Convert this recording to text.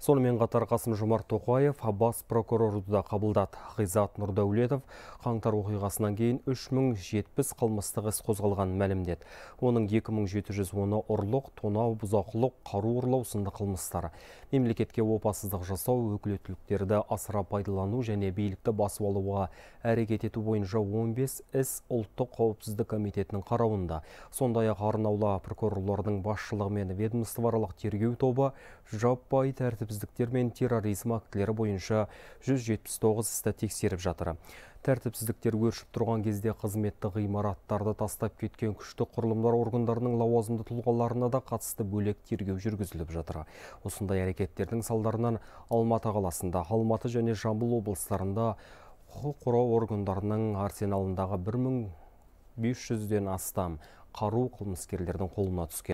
сонымен қатар қасым жомарт тоқаев бас прокурорды да қабылдады ғизат нұрдәулетов қаңтар оқиғасынан кейін 3070 қылмыстық іс қозғалғанын мәлімдеді оның 2710 мың ұрлық тонау бұзақылық қару ұрлау сынды қылмыстар мемлекетке опасыздық жасау өкілеттіліктерді асыра пайдалану және билікті басып алуға әрекет ету бойынша 15 іс ұлттық қауіпсіздік комитетінің қарауында сондай ақ арнаулы прокурорлардың басшылығымен ведомствоаралық тергеу тобы жаппай тәртіп тәртіпсіздіктер мен терроризм актілері бойынша 179 істі тексеріп жатыр тәртіпсіздіктер өршіп тұрған кезде қызметтік ғимараттарды тастап кеткен күшті құрылымдар органдарының лауазымды тұлғаларына да қатысты бөлек тергеу жүргізіліп жатыр осындай әрекеттердің салдарынан алматы қаласында алматы және жамбыл облыстарында құқық қорғау органдарының арсеналындағы бір мың астам қару қылмыскерлердің қолына түскен